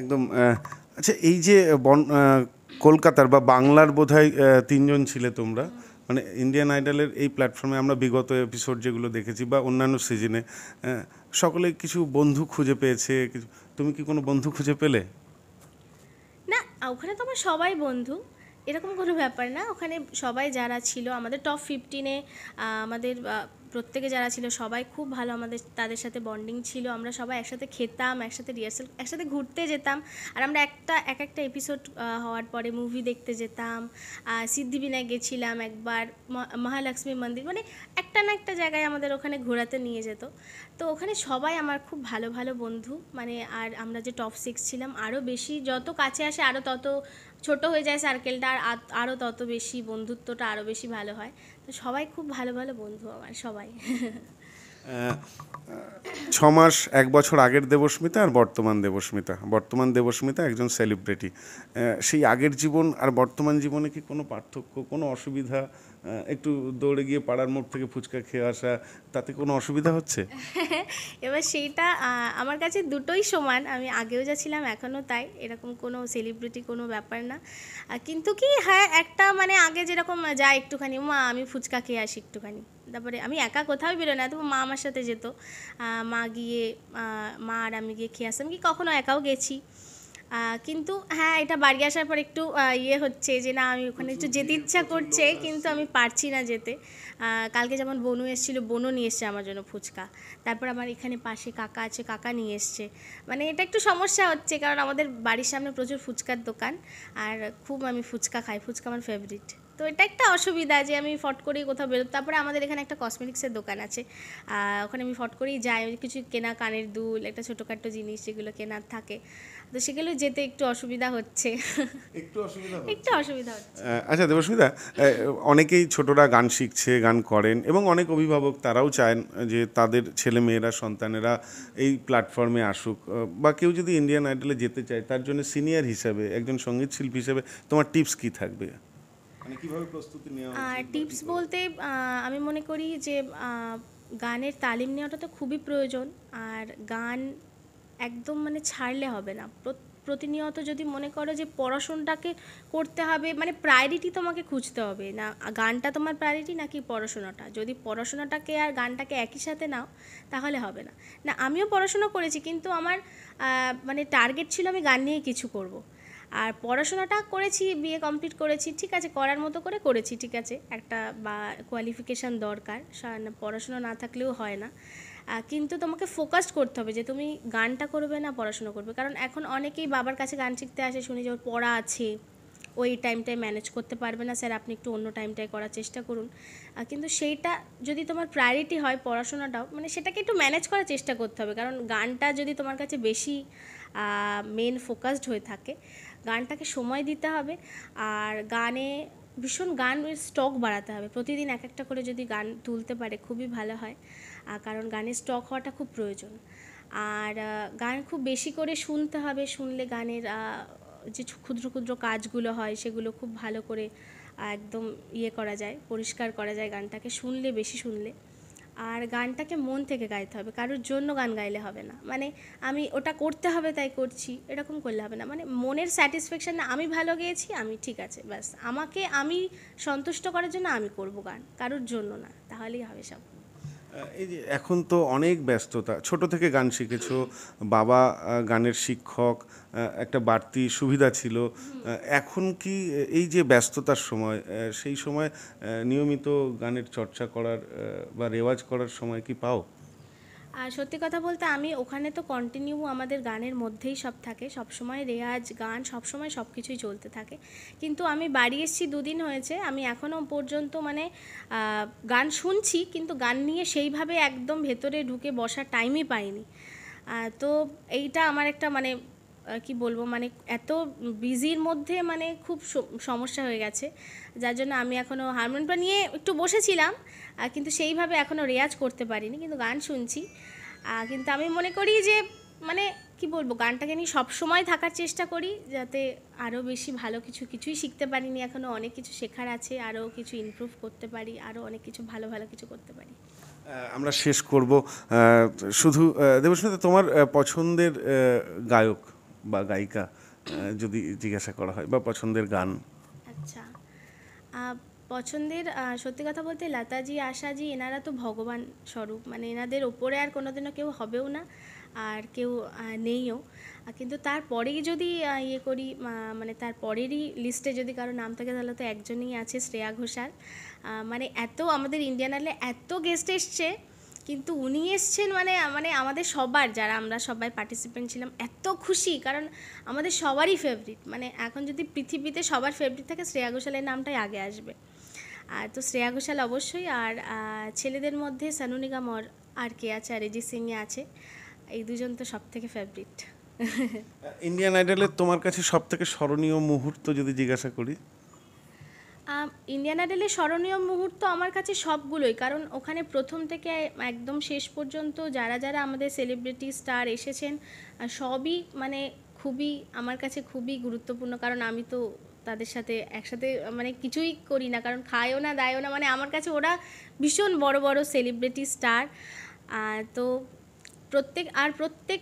একদম আচ্ছা এই যে বন কলকাতার বা বাংলার বোধহয় তিনজন ছিলে তোমরা মানে ইন্ডিয়ান আইডলের এই প্ল্যাটফর্মে আমরা বিগত এপিসোড যেগুলো দেখেছি বা অন্যান্য সিজনে সকলে কিছু বন্ধু খুঁজে পেয়েছে তুমি কি কোনো বন্ধু খুঁজে পেলে না ওখানে তো আমার সবাই বন্ধু এরকম কোনো ব্যাপার না ওখানে সবাই যারা ছিল আমাদের টপ ফিফটিনে আমাদের প্রত্যেকে যারা ছিল সবাই খুব ভালো আমাদের তাদের সাথে বন্ডিং ছিল আমরা সবাই একসাথে খেতাম একসাথে রিহার্সাল একসাথে ঘুরতে যেতাম আর আমরা একটা এক একটা এপিসোড হওয়ার পরে মুভি দেখতে যেতাম সিদ্ধিবিনায় গেছিলাম একবার মহালক্ষ্মী মন্দির মানে একটা না একটা জায়গায় আমাদের ওখানে ঘোরাতে নিয়ে যেত তো ওখানে সবাই আমার খুব ভালো ভালো বন্ধু মানে আর আমরা যে টপ সিক্স ছিলাম আরও বেশি যত কাছে আসে আরও তত ছোট হয়ে যায় সার্কেলটা আর আরও তত বেশি বন্ধুত্বটা আরও বেশি ভালো হয় তো সবাই খুব ভালো ভালো বন্ধু আমার সবাই ছ মাস এক বছর আগের দেবস্মিতা আর বর্তমান দেবস্মিতা বর্তমান দেবস্মিতা একজন সেলিব্রিটি সেই আগের জীবন আর বর্তমান জীবনে কি কোনো পার্থক্য কোনো অসুবিধা একটু দৌড়ে গিয়ে পাড়ার মোড় থেকে ফুচকা খেয়ে আসা তাতে কোনো অসুবিধা হচ্ছে এবার সেইটা আমার কাছে দুটোই সমান আমি আগেও যা ছিলাম এখনও তাই এরকম কোনো সেলিব্রিটি কোনো ব্যাপার না কিন্তু কি হ্যাঁ একটা মানে আগে যেরকম যায় একটুখানি মা আমি ফুচকা খেয়ে আসি একটুখানি তারপরে আমি একা কোথাও বেরো না তবু মা আমার সাথে যেত মা গিয়ে মা আর আমি গিয়ে খেয়ে আসতাম কি কখনো একাও গেছি কিন্তু হ্যাঁ এটা বাড়ি আসার পর একটু ইয়ে হচ্ছে যে না আমি ওখানে একটু যেতে ইচ্ছা করছে কিন্তু আমি পারছি না যেতে কালকে যেমন বনু এসেছিল বনু নিয়ে এসছে আমার জন্য ফুচকা তারপর আমার এখানে পাশে কাকা আছে কাকা নিয়ে এসছে মানে এটা একটু সমস্যা হচ্ছে কারণ আমাদের বাড়ির সামনে প্রচুর ফুচকার দোকান আর খুব আমি ফুচকা খাই ফুচকা আমার ফেভারিট তো এটা একটা অসুবিধা যে আমি ফট করেই কোথাও বেরো তারপরে আমাদের এখানে একটা কসমেটিক্সের দোকান আছে ওখানে আমি ফট করেই যাই কিছু কেনা কানের দুল একটা ছোটোখাটো জিনিস যেগুলো কেনার থাকে তো সেগুলো যেতে একটু অসুবিধা হচ্ছে একটু অসুবিধা একটু অসুবিধা হচ্ছে আচ্ছা অসুবিধা অনেকেই ছোটরা গান শিখছে গান করেন এবং অনেক অভিভাবক তারাও চায় যে তাদের ছেলে মেয়েরা সন্তানেরা এই প্ল্যাটফর্মে আসুক বা কেউ যদি ইন্ডিয়ান আইডলে যেতে চায় তার জন্য সিনিয়র হিসাবে একজন সঙ্গীত শিল্পী হিসাবে তোমার টিপস কি থাকবে মানে টিপস বলতে আমি মনে করি যে গানের তালিম নেওয়াটা তো খুবই প্রয়োজন আর গান একদম মানে ছাড়লে হবে না প্রতিনিয়ত যদি মনে করো যে পড়াশোনাটাকে করতে হবে মানে প্রায়োরিটি তোমাকে খুঁজতে হবে না গানটা তোমার প্রায়োরিটি নাকি পড়াশোনাটা যদি পড়াশোনাটাকে আর গানটাকে একই সাথে নাও তাহলে হবে না না আমিও পড়াশোনা করেছি কিন্তু আমার মানে টার্গেট ছিল আমি গান নিয়ে কিছু করব। আর পড়াশোনাটা করেছি বিএ কমপ্লিট করেছি ঠিক আছে করার মতো করে করেছি ঠিক আছে একটা বা কোয়ালিফিকেশান দরকার পড়াশোনা না থাকলেও হয় না কিন্তু তোমাকে ফোকাসড করতে হবে যে তুমি গানটা করবে না পড়াশোনা করবে কারণ এখন অনেকেই বাবার কাছে গান শিখতে আসে শুনি যে ওর পড়া আছে ওই টাইমটায় ম্যানেজ করতে পারবে না স্যার আপনি একটু অন্য টাইমটায় করার চেষ্টা করুন কিন্তু সেইটা যদি তোমার প্রায়োরিটি হয় পড়াশোনাটাও মানে সেটাকে একটু ম্যানেজ করার চেষ্টা করতে হবে কারণ গানটা যদি তোমার কাছে বেশি মেন ফোকাসড হয়ে থাকে গানটাকে সময় দিতে হবে আর গানে ভীষণ গান স্টক বাড়াতে হবে প্রতিদিন এক একটা করে যদি গান তুলতে পারে খুবই ভালো হয় কারণ গানের স্টক হওয়াটা খুব প্রয়োজন আর গান খুব বেশি করে শুনতে হবে শুনলে গানের যে ক্ষুদ্র ক্ষুদ্র কাজগুলো হয় সেগুলো খুব ভালো করে একদম ইয়ে করা যায় পরিষ্কার করা যায় গানটাকে শুনলে বেশি শুনলে আর গানটাকে মন থেকে গাইতে হবে কারোর জন্য গান গাইলে হবে না মানে আমি ওটা করতে হবে তাই করছি এরকম করলে হবে না মানে মনের স্যাটিসফ্যাকশান না আমি ভালো গেয়েছি আমি ঠিক আছে ব্যাস আমাকে আমি সন্তুষ্ট করার জন্য আমি করব গান কারোর জন্য না তাহলেই হবে সব এই যে এখন তো অনেক ব্যস্ততা ছোট থেকে গান শিখেছো বাবা গানের শিক্ষক একটা বাড়তি সুবিধা ছিল এখন কি এই যে ব্যস্ততার সময় সেই সময় নিয়মিত গানের চর্চা করার বা রেওয়াজ করার সময় কি পাও আর সত্যি কথা বলতে আমি ওখানে তো কন্টিনিউ আমাদের গানের মধ্যেই সব থাকে সবসময় রেয়াজ গান সবসময় সব কিছুই চলতে থাকে কিন্তু আমি বাড়ি এসেছি দুদিন হয়েছে আমি এখনও পর্যন্ত মানে গান শুনছি কিন্তু গান নিয়ে সেইভাবে একদম ভেতরে ঢুকে বসার টাইমই পাইনি তো এইটা আমার একটা মানে কি বলবো মানে এত বিজির মধ্যে মানে খুব সমস্যা হয়ে গেছে যার জন্য আমি এখনও হারমোনিয়ামটা নিয়ে একটু বসেছিলাম কিন্তু সেইভাবে এখনও রেয়াজ করতে পারিনি কিন্তু গান শুনছি কিন্তু আমি মনে করি যে মানে কি বলবো গানটাকে নিয়ে সবসময় থাকার চেষ্টা করি যাতে আরও বেশি ভালো কিছু কিছুই শিখতে পারিনি এখনও অনেক কিছু শেখার আছে আরও কিছু ইমপ্রুভ করতে পারি আরও অনেক কিছু ভালো ভালো কিছু করতে পারি আমরা শেষ করব শুধু দেবস্মিতা তোমার পছন্দের গায়ক বা গায়িকা যদি জিজ্ঞাসা করা হয় বা পছন্দের গান আচ্ছা পছন্দের সত্যি কথা বলতে লতাজি আশাজি এনারা তো ভগবান স্বরূপ মানে এনাদের ওপরে আর কোনোদিনও কেউ হবেও না আর কেউ নেইও কিন্তু তারপরেই যদি ইয়ে করি মানে তার পরেরই লিস্টে যদি কারো নাম থাকে তাহলে তো একজনই আছে শ্রেয়া ঘোষাল মানে এত আমাদের ইন্ডিয়ান আইডলে এত গেস্ট এসছে কিন্তু উনি এসছেন মানে মানে আমাদের সবার যারা আমরা সবাই পার্টিসিপেন্ট ছিলাম এত খুশি কারণ আমাদের সবারই ফেভারিট মানে এখন যদি পৃথিবীতে সবার ফেভারিট থাকে শ্রেয়া ঘোষালের নামটাই আগে আসবে আর তো শ্রেয়া ঘোষাল অবশ্যই আর ছেলেদের মধ্যে সানু নিগম আর কে আছে আর এজি সিং আছে এই দুজন তো সব থেকে ফেভারিট ইন্ডিয়ান আইডলের তোমার কাছে সব থেকে স্মরণীয় মুহূর্ত যদি জিজ্ঞাসা করি ইন্ডিয়ান আইডলের স্মরণীয় মুহূর্ত আমার কাছে সবগুলোই কারণ ওখানে প্রথম থেকে একদম শেষ পর্যন্ত যারা যারা আমাদের সেলিব্রিটি স্টার এসেছেন সবই মানে খুবই আমার কাছে খুবই গুরুত্বপূর্ণ কারণ আমি তো তাদের সাথে একসাথে মানে কিছুই করি না কারণ খায়ও না দায়ও না মানে আমার কাছে ওরা ভীষণ বড় বড় সেলিব্রিটি স্টার তো প্রত্যেক আর প্রত্যেক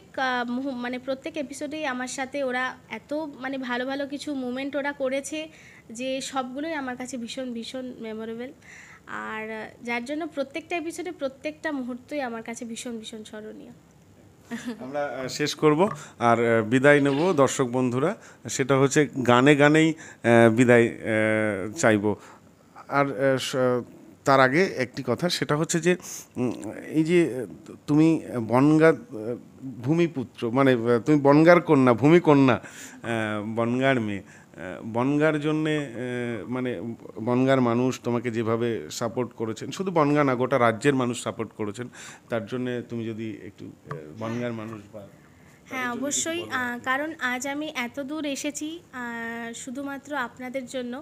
মানে প্রত্যেক এপিসোডেই আমার সাথে ওরা এত মানে ভালো ভালো কিছু মুমেন্ট ওরা করেছে যে সবগুলোই আমার কাছে ভীষণ ভীষণ মেমোরেবল আর যার জন্য প্রত্যেকটা এপিসোডে প্রত্যেকটা মুহূর্তই আমার কাছে ভীষণ ভীষণ স্মরণীয় আমরা শেষ করব আর বিদায় নেব দর্শক বন্ধুরা সেটা হচ্ছে গানে গানেই বিদায় চাইব আর তার আগে একটি কথা সেটা হচ্ছে যে এই যে তুমি বনগা ভূমিপুত্র মানে তুমি বনগার কন্যা ভূমিকন্যা বনগার মেয়ে বনগার জন্যে মানে বনগার মানুষ তোমাকে যেভাবে সাপোর্ট করেছেন শুধু বনগা না গোটা রাজ্যের মানুষ সাপোর্ট করেছেন তার জন্যে তুমি যদি একটু বনগার মানুষ বা হ্যাঁ অবশ্যই কারণ আজ আমি এত দূর এসেছি শুধুমাত্র আপনাদের জন্য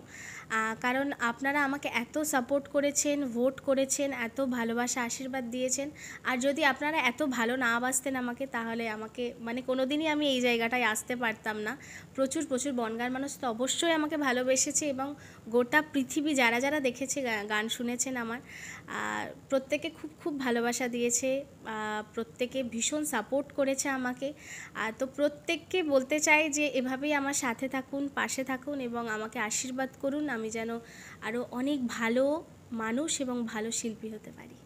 কারণ আপনারা আমাকে এত সাপোর্ট করেছেন ভোট করেছেন এত ভালোবাসা আশীর্বাদ দিয়েছেন আর যদি আপনারা এত ভালো না বাসতেন আমাকে তাহলে আমাকে মানে কোনো দিনই আমি এই জায়গাটায় আসতে পারতাম না প্রচুর প্রচুর বনগার মানুষ তো অবশ্যই আমাকে ভালোবেসেছে এবং গোটা পৃথিবী যারা যারা দেখেছে গান শুনেছেন আমার প্রত্যেকে খুব খুব ভালোবাসা দিয়েছে প্রত্যেকে ভীষণ সাপোর্ট করেছে আমাকে আর তো প্রত্যেককে বলতে চাই যে এভাবেই আমার সাথে থাকুন পাশে থাকুন এবং আমাকে আশীর্বাদ করুন আমি যেন আরও অনেক ভালো মানুষ এবং ভালো শিল্পী হতে পারি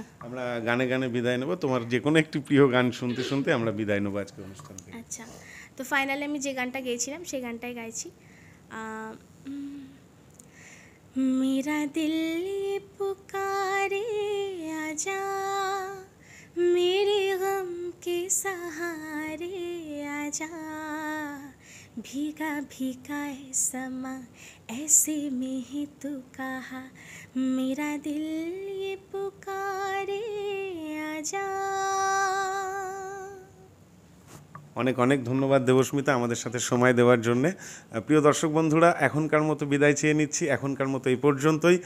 আমরা গানে গানে বিদায় নেব তোমার যে কোনো একটি প্রিয় গান শুনতে শুনতে আমরা বিদায় নেব আজকে অনুষ্ঠান আচ্ছা তো ফাইনালি আমি যে গানটা গেয়েছিলাম সেই গানটাই গাইছি मेरा दिल पुकारे आजा मेरे गम के सहारे आजा भीगा भीगा है समा ऐसे में ही तू कहा मेरा दिल ये पुकारे आजा অনেক অনেক ধন্যবাদ দেবস্মিতা আমাদের সাথে সময় দেওয়ার জন্যে প্রিয় দর্শক বন্ধুরা এখনকার মতো বিদায় চেয়ে নিচ্ছি এখনকার মতো এই পর্যন্তই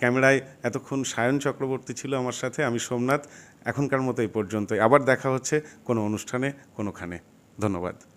ক্যামেরায় এতক্ষণ সায়ন চক্রবর্তী ছিল আমার সাথে আমি সোমনাথ এখনকার মতো এই পর্যন্তই আবার দেখা হচ্ছে কোনো অনুষ্ঠানে কোনোখানে ধন্যবাদ